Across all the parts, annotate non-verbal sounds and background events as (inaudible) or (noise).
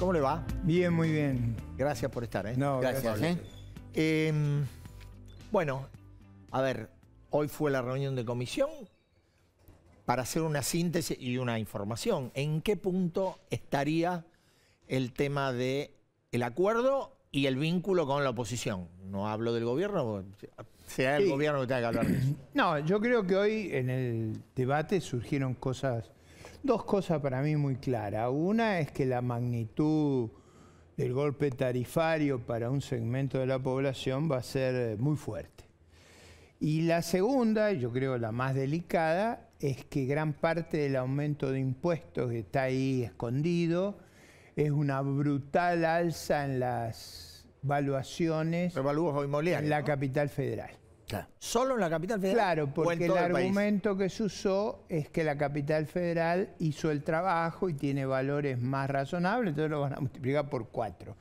¿Cómo le va? Bien, muy bien. Gracias por estar, ¿eh? gracias. ¿eh? Em, bueno, a ver, hoy fue la reunión de comisión para hacer una síntesis y una información. ¿En qué punto estaría el tema del el acuerdo y el vínculo con la oposición? No hablo del gobierno, sea el gobierno que tenga que hablar de eso. No, yo creo que hoy en el debate surgieron cosas dos cosas para mí muy claras. Una es que la magnitud del golpe tarifario para un segmento de la población va a ser eh, muy fuerte. Y la segunda, yo creo la más delicada, es que gran parte del aumento de impuestos que está ahí escondido es una brutal alza en las valuaciones en la capital federal. ¿Solo en la capital federal? Claro, porque el, argumento que se usó es que la capital federal hizo el trabajo y tiene valores más razonables, entonces lo van a multiplicar por cuatro.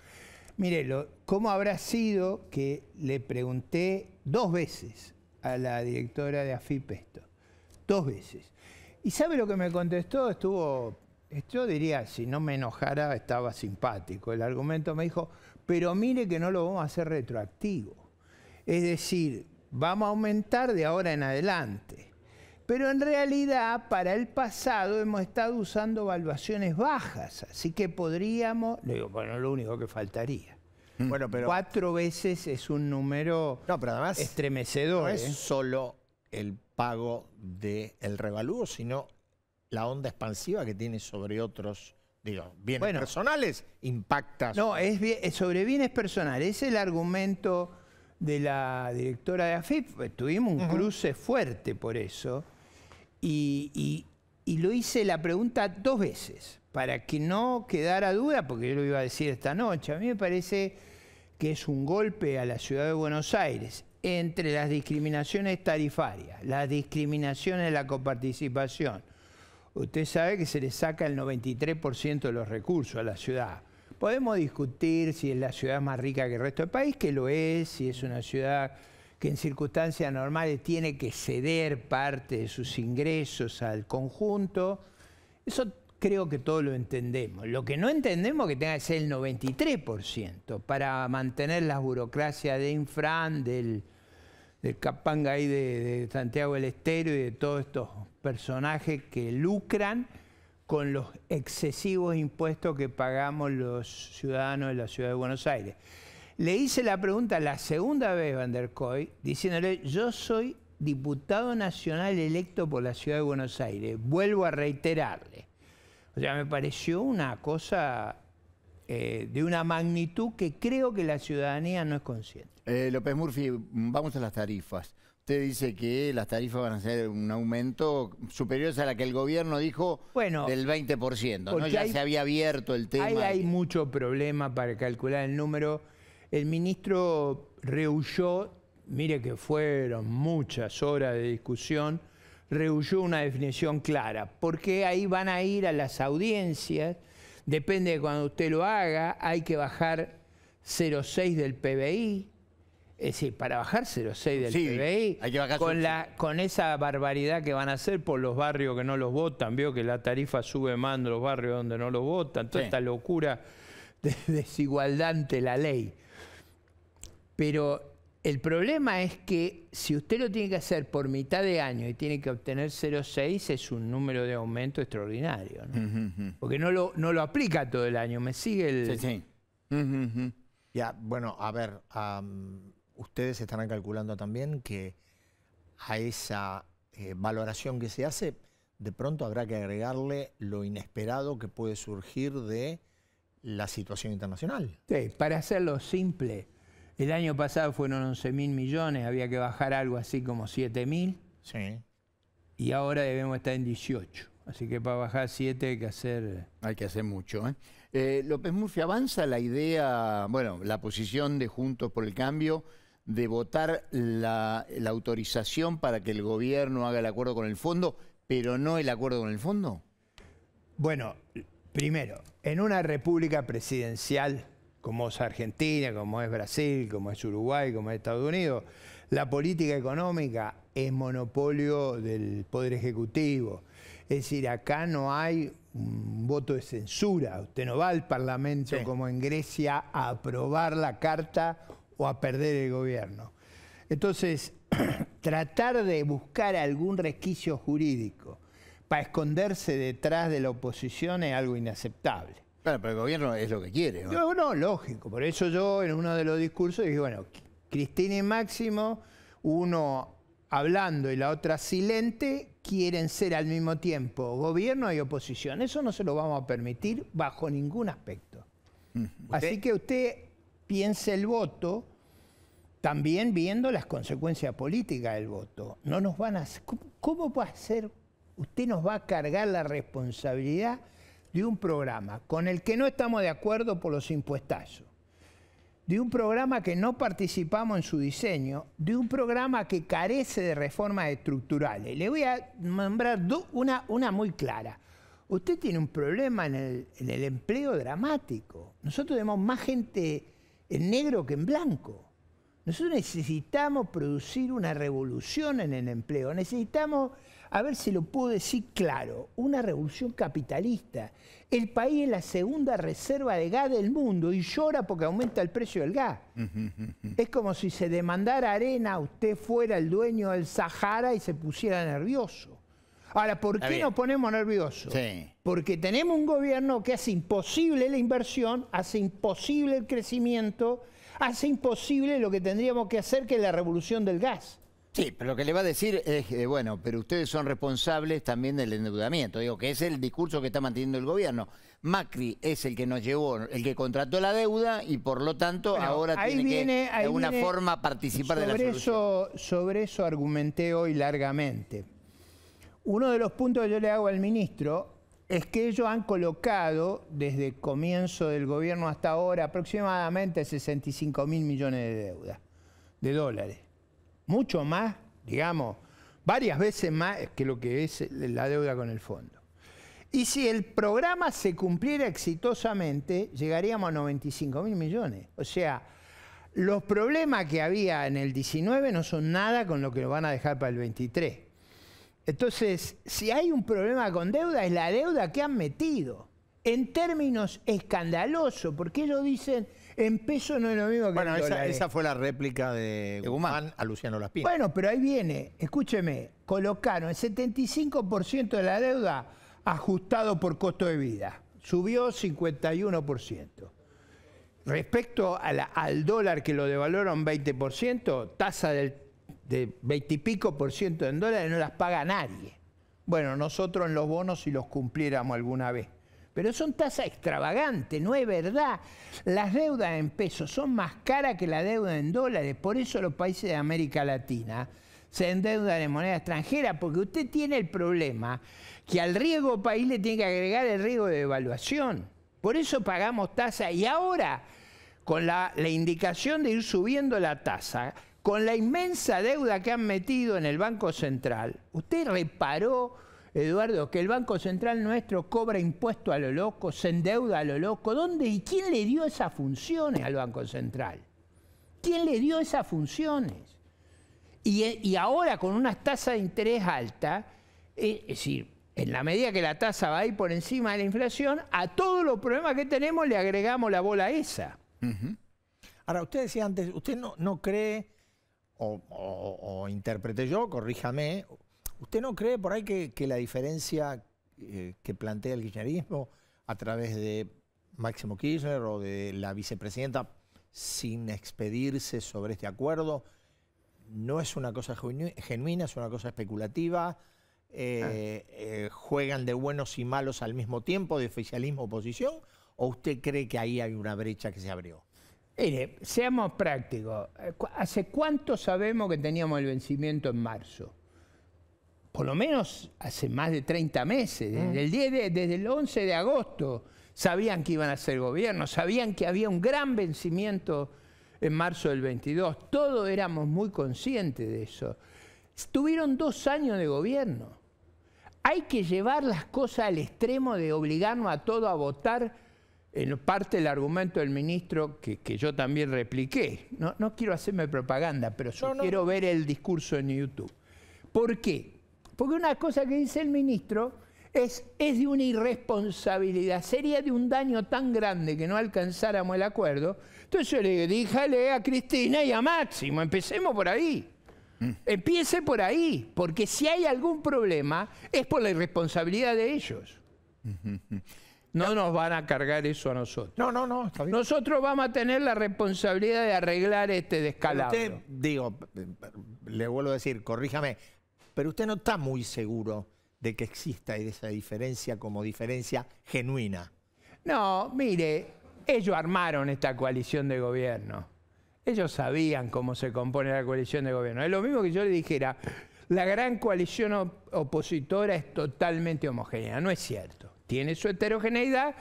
Mire, ¿cómo habrá sido que le pregunté dos veces a la directora de AFIP esto? Dos veces. ¿Y sabe lo que me contestó? Estuvo, yo diría, si no me enojara, estaba simpático. El argumento me dijo, pero mire que no lo vamos a hacer retroactivo. Es decir, vamos a aumentar de ahora en adelante. Pero en realidad para el pasado hemos estado usando valuaciones bajas, así que podríamos, digo, bueno, lo único que faltaría. Mm. Bueno, pero, Cuatro veces es un número no, pero además, estremecedor. No es ¿eh? solo el pago del el revalúo, sino la onda expansiva que tiene sobre otros bienes personales, impacta. No, es sobre bienes personales. Es el argumento de la directora de AFIP, tuvimos un cruce fuerte por eso, y, y, lo hice la pregunta dos veces, para que no quedara duda, porque yo lo iba a decir esta noche, a mí me parece que es un golpe a la ciudad de Buenos Aires entre las discriminaciones tarifarias, las discriminaciones de la coparticipación. Usted sabe que se le saca el 93% de los recursos a la ciudad Podemos discutir si es la ciudad más rica que el resto del país, que lo es, si es una ciudad que en circunstancias normales tiene que ceder parte de sus ingresos al conjunto. Eso creo que todos lo entendemos. Lo que no entendemos es que tenga que ser el 93% para mantener las burocracias de Infran, del, Capanga ahí de Santiago del Estero y de todos estos personajes que lucran con los excesivos impuestos que pagamos los ciudadanos de la ciudad de Buenos Aires. Le hice la pregunta la segunda vez Van der diciéndole, yo soy diputado nacional electo por la ciudad de Buenos Aires, vuelvo a reiterarle. O sea, me pareció una cosa eh, de una magnitud que creo que la ciudadanía no es consciente. Eh, López Murphy, vamos a las tarifas usted dice que las tarifas van a ser un aumento superior a la que el gobierno dijo del 20%, Ya se había abierto el tema. Ahí hay mucho problema para calcular el número. El ministro rehuyó, mire que fueron muchas horas de discusión, rehuyó una definición clara, porque ahí van a ir a las audiencias, depende de cuando usted lo haga, hay que bajar 0,6 del PBI, es decir, para bajar 0,6 del PBI, con, esa barbaridad que van a hacer por los barrios que no los votan, veo que la tarifa sube más en los barrios donde no los votan, toda esta locura de (laughs) desigualdad ante la ley. Pero el problema es que si usted lo tiene que hacer por mitad de año y tiene que obtener 0,6, es un número de aumento extraordinario. Porque no lo, aplica todo el año, me sigue el... Sí, sí. Ya, bueno, a ver ustedes estarán calculando también que a esa eh, valoración que se hace, de pronto habrá que agregarle lo inesperado que puede surgir de la situación internacional. Sí, para hacerlo simple, el año pasado fueron 11 mil millones, había que bajar algo así como 7 mil. Sí. Y ahora debemos estar en 18. Así que para bajar 7 hay que hacer... Hay que hacer mucho. ¿eh? Eh, López Murphy, avanza la idea, bueno, la posición de Juntos por el Cambio de votar la, autorización para que el gobierno haga el acuerdo con el fondo, pero no el acuerdo con el fondo? Bueno, primero, en una república presidencial como es Argentina, como es Brasil, como es Uruguay, como es Estados Unidos, la política económica es monopolio del Poder Ejecutivo. Es decir, acá no hay un voto de censura. Usted no va al Parlamento como en Grecia a aprobar la carta o a perder el gobierno. Entonces, (clears throat) tratar de buscar algún resquicio jurídico para esconderse detrás de la oposición es algo inaceptable. Claro, pero el gobierno es lo que quiere. ¿no? No, lógico. Por eso yo en uno de los discursos dije, bueno, Cristina y Máximo, uno hablando y la otra silente, quieren ser al mismo tiempo gobierno y oposición. Eso no se lo vamos a permitir bajo ningún aspecto. Mm, Así que usted piense el voto también viendo las consecuencias políticas del voto. No nos van a, ¿cómo, va a ser? Usted nos va a cargar la responsabilidad de un programa con el que no estamos de acuerdo por los impuestazos, de un programa que no participamos en su diseño, de un programa que carece de reformas estructurales. Le voy a nombrar una, muy clara. Usted tiene un problema en el, en el empleo dramático. Nosotros tenemos más gente en negro que en blanco. Nosotros necesitamos producir una revolución en el empleo, necesitamos, a ver si lo puedo decir claro, una revolución capitalista. El país es la segunda reserva de gas del mundo y llora porque aumenta el precio del gas. es como si se demandara arena, usted fuera el dueño del Sahara y se pusiera nervioso. Ahora, ¿por qué nos ponemos nerviosos? Porque tenemos un gobierno que hace imposible la inversión, hace imposible el crecimiento hace imposible lo que tendríamos que hacer, que es la revolución del gas. Sí, pero lo que le va a decir es, bueno, pero ustedes son responsables también del endeudamiento. Digo, que es el discurso que está manteniendo el gobierno. Macri es el que nos llevó, el que contrató la deuda y por lo tanto ahora tiene que de alguna forma participar de la solución. Eso, sobre eso argumenté hoy largamente. Uno de los puntos que yo le hago al ministro es que ellos han colocado desde el comienzo del gobierno hasta ahora aproximadamente 65 mil millones de deuda, de dólares. Mucho más, digamos, varias veces más que lo que es la deuda con el fondo. Y si el programa se cumpliera exitosamente, llegaríamos a 95 mil millones. O sea, los problemas que había en el 19 no son nada con lo que lo van a dejar para el 23. Entonces, si hay un problema con deuda, es la deuda que han metido. En términos escandalosos, porque ellos dicen, en peso no es lo mismo que en esa, Bueno, esa fue la réplica de Guzmán a Luciano Laspina. Bueno, pero ahí viene, escúcheme, colocaron el 75% de la deuda ajustado por costo de vida. Subió 51%. Respecto al dólar que lo un 20%, tasa del de pico por ciento en dólares no las paga nadie. Bueno, nosotros en los bonos si los cumpliéramos alguna vez. Pero son tasas extravagantes, no es verdad. Las deudas en pesos son más caras que la deuda en dólares. Por eso los países de América Latina se endeudan en moneda extranjera, porque usted tiene el problema que al riesgo país le tiene que agregar el riesgo de devaluación. Por eso pagamos tasa. Y ahora, con la indicación de ir subiendo la tasa, con la inmensa deuda que han metido en el Banco Central. ¿Usted reparó, Eduardo, que el Banco Central nuestro cobra impuesto a lo loco, se endeuda a lo loco? ¿Dónde y quién le dio esas funciones al Banco Central? ¿Quién le dio esas funciones? Y, ahora con una tasa de interés alta, eh, es decir, en la medida que la tasa va a ir por encima de la inflación, a todos los problemas que tenemos le agregamos la bola esa. Ahora, usted decía antes, usted no, no cree o, intérprete yo, corríjame, ¿usted no cree por ahí que, la diferencia eh, que plantea el kirchnerismo a través de Máximo Kirchner o de la vicepresidenta sin expedirse sobre este acuerdo no es una cosa genuina, es una cosa especulativa? Eh, ah. eh, juegan de buenos y malos al mismo tiempo, de oficialismo oposición, o usted cree que ahí hay una brecha que se abrió? Mire, seamos prácticos. Eh, ¿Hace cuánto sabemos que teníamos el vencimiento en marzo? Por lo menos hace más de 30 meses, desde mm. el, 11 de agosto sabían que iban a ser gobierno, sabían que había un gran vencimiento en marzo del 22, todos éramos muy conscientes de eso. Tuvieron dos años de gobierno. Hay que llevar las cosas al extremo de obligarnos a todos a votar en parte el argumento del ministro que, yo también repliqué. No, no, quiero hacerme propaganda, pero yo quiero ver el discurso en YouTube. ¿Por qué? Porque una cosa que dice el ministro es, es de una irresponsabilidad, sería de un daño tan grande que no alcanzáramos el acuerdo. Entonces le dije, a Cristina y a Máximo, empecemos por ahí. Mm. Empiece por ahí, porque si hay algún problema es por la irresponsabilidad de ellos. No nos van a cargar eso a nosotros. No, no, no, Nosotros vamos a tener la responsabilidad de arreglar este descalabro. usted, digo, le vuelvo a decir, corríjame, pero usted no está muy seguro de que exista esa diferencia como diferencia genuina. No, mire, ellos armaron esta coalición de gobierno. Ellos sabían cómo se compone la coalición de gobierno. Es lo mismo que yo le dijera, la gran coalición opositora es totalmente homogénea. No es cierto tiene su heterogeneidad,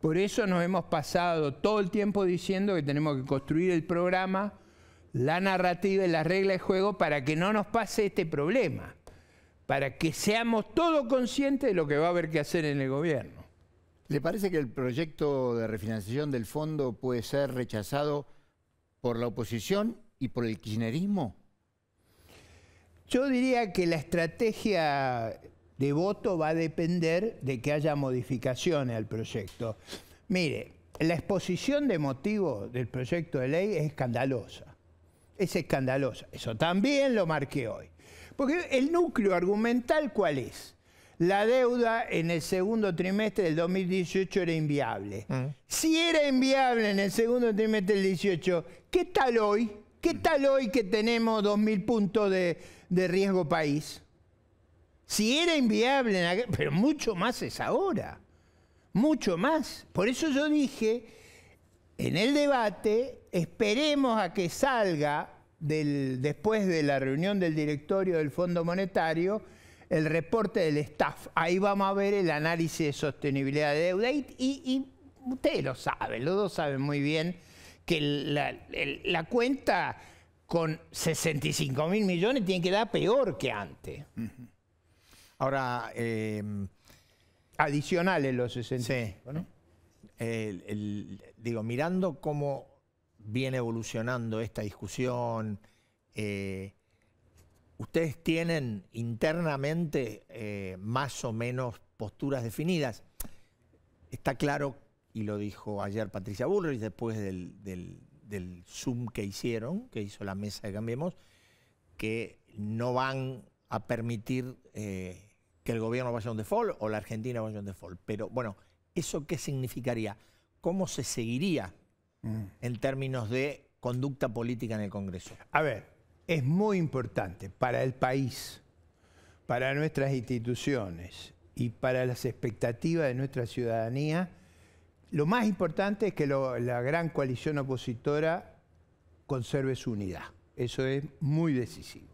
por eso nos hemos pasado todo el tiempo diciendo que tenemos que construir el programa, la narrativa y las reglas de juego para que no nos pase este problema, para que seamos todos conscientes de lo que va a haber que hacer en el gobierno. ¿Le parece que el proyecto de refinanciación del fondo puede ser rechazado por la oposición y por el kirchnerismo? Yo diría que la estrategia de voto va a depender de que haya modificaciones al proyecto. Mire, la exposición de motivo del proyecto de ley es escandalosa. Es escandalosa. Eso también lo marqué hoy. Porque el núcleo argumental, ¿cuál es? La deuda en el segundo trimestre del 2018 era inviable. Mm. Si era inviable en el segundo trimestre del 18, ¿qué tal hoy? ¿Qué tal hoy que tenemos 2.000 puntos de, de riesgo país? Si era inviable, en aquel, pero mucho más es ahora, mucho más. Por eso yo dije, en el debate, esperemos a que salga del, después de la reunión del directorio del Fondo Monetario el reporte del staff. Ahí vamos a ver el análisis de sostenibilidad de deuda y, ustedes lo saben, los dos saben muy bien que la, cuenta con 65 mil millones tiene que dar peor que antes. Ahora, em, adicionales los 60. Sí. digo, mirando cómo viene evolucionando esta discusión, eh, ustedes tienen internamente eh, más o menos posturas definidas. Está claro, y lo dijo ayer Patricia Bullrich después del, Zoom que hicieron, que hizo la mesa de Cambiemos, que no van a permitir eh, que el gobierno vaya a un default o la Argentina vaya a un default. Pero bueno, ¿eso qué significaría? ¿Cómo se seguiría mm. en términos de conducta política en el Congreso? A ver, es muy importante para el país, para nuestras instituciones y para las expectativas de nuestra ciudadanía. Lo más importante es que la gran coalición opositora conserve su unidad. Eso es muy decisivo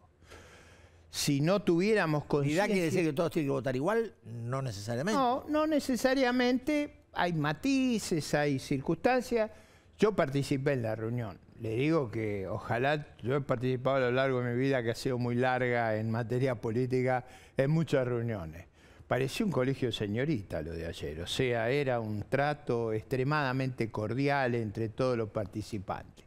si no tuviéramos conciencia... ¿Unidad quiere decir que todos tienen que votar igual? No necesariamente. No, no necesariamente. Hay matices, hay circunstancias. Yo participé en la reunión. Le digo que ojalá, yo he participado a lo largo de mi vida, que ha sido muy larga en materia política, en muchas reuniones. Parecía un colegio señorita lo de ayer, o sea, era un trato extremadamente cordial entre todos los participantes.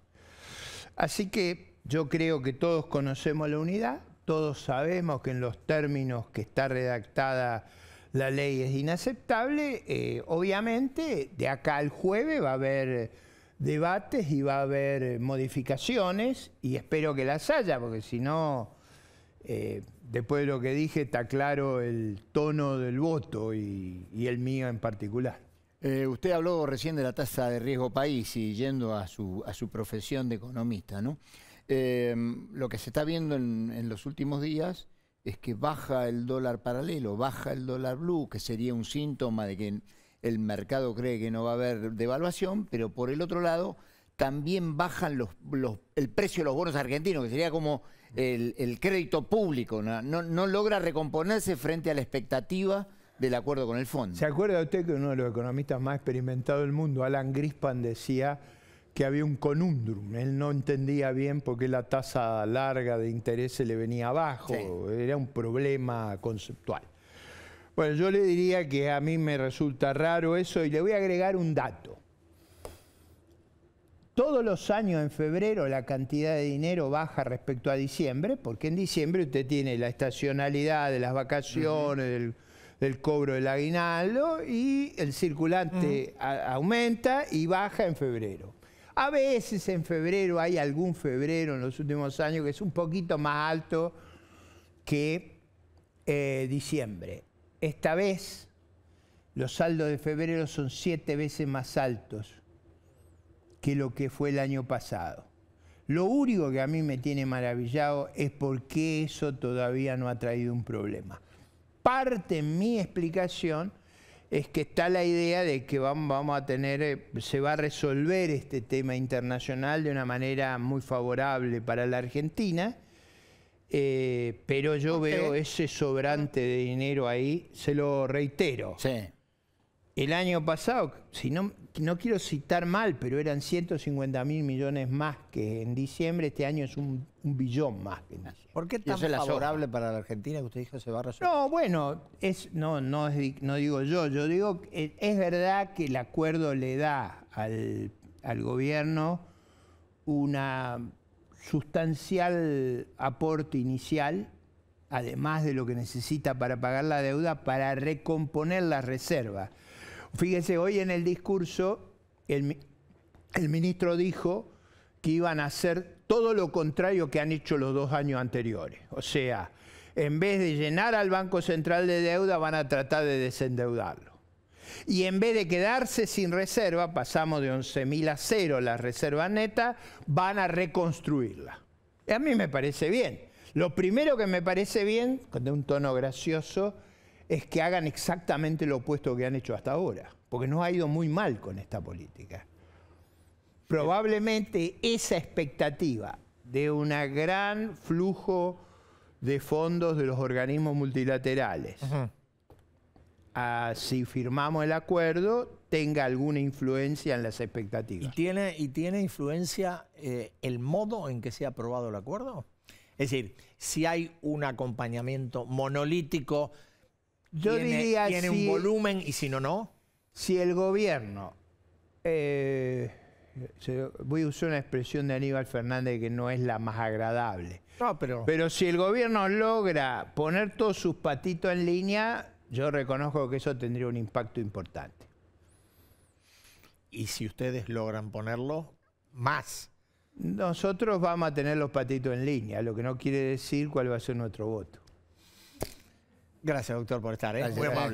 Así que yo creo que todos conocemos la unidad, todos sabemos que en los términos que está redactada la ley es inaceptable. Eh, obviamente, de acá al jueves va a haber debates y va a haber modificaciones y espero que las haya, porque si no, eh, después de lo que dije, está claro el tono del voto y, el mío en particular. Eh, usted habló recién de la tasa de riesgo país y yendo a su, a su profesión de economista, ¿no? Em, lo que se está viendo en, los últimos días es que baja el dólar paralelo, baja el dólar blue, que sería un síntoma de que el mercado cree que no va a haber devaluación, pero por el otro lado también bajan el precio de los bonos argentinos, que sería como el, crédito público, ¿no? no logra recomponerse frente a la expectativa del acuerdo con el fondo. ¿Se acuerda usted que uno de los economistas más experimentados del mundo, Alan Grispan, decía que había un conundrum. Él no entendía bien por qué la tasa larga de interés le venía abajo. Era un problema conceptual. Bueno, yo le diría que a mí me resulta raro eso y le voy a agregar un dato. Todos los años en febrero la cantidad de dinero baja respecto a diciembre, porque en diciembre usted tiene la estacionalidad de las vacaciones, del, cobro del aguinaldo y el circulante aumenta y baja en febrero. A veces en febrero hay algún febrero en los últimos años que es un poquito más alto que eh, diciembre. Esta vez los saldos de febrero son siete veces más altos que lo que fue el año pasado. Lo único que a mí me tiene maravillado es por qué eso todavía no ha traído un problema. Parte mi explicación es que está la idea de que vamos, a tener, eh, se va a resolver este tema internacional de una manera muy favorable para la Argentina, eh, pero yo veo ese sobrante de dinero ahí, se lo reitero. El año pasado, si no, no quiero citar mal, pero eran 150 mil millones más que en diciembre. Este año es un, billón más que en ¿Por qué tan favorable para la Argentina que usted dijo se va a resolver? No, bueno, no, digo yo. Yo digo, que es verdad que el acuerdo le da al, gobierno una sustancial aporte inicial, además de lo que necesita para pagar la deuda, para recomponer las reservas. Fíjese, hoy en el discurso el, ministro dijo que iban a hacer todo lo contrario que han hecho los dos años anteriores. O sea, en vez de llenar al Banco Central de deuda, van a tratar de desendeudarlo. Y en vez de quedarse sin reserva, pasamos de 11.000 a cero la reserva neta, van a reconstruirla. a mí me parece bien. Lo primero que me parece bien, con un tono gracioso, es que hagan exactamente lo opuesto que han hecho hasta ahora, porque nos ha ido muy mal con esta política. Probablemente esa expectativa de un gran flujo de fondos de los organismos multilaterales, si firmamos el acuerdo, tenga alguna influencia en las expectativas. ¿Y tiene, y tiene influencia eh, el modo en que se ha aprobado el acuerdo? Es decir, si hay un acompañamiento monolítico yo tiene, diría tiene si, un volumen y si no, no. Si el gobierno, eh, voy a usar una expresión de Aníbal Fernández que no es la más agradable. pero... Pero si el gobierno logra poner todos sus patitos en línea, yo reconozco que eso tendría un impacto importante. Y si ustedes logran ponerlo, más. Nosotros vamos a tener los patitos en línea, lo que no quiere decir cuál va a ser nuestro voto. Gracias, doctor, por estar. ¿eh? Muy amable.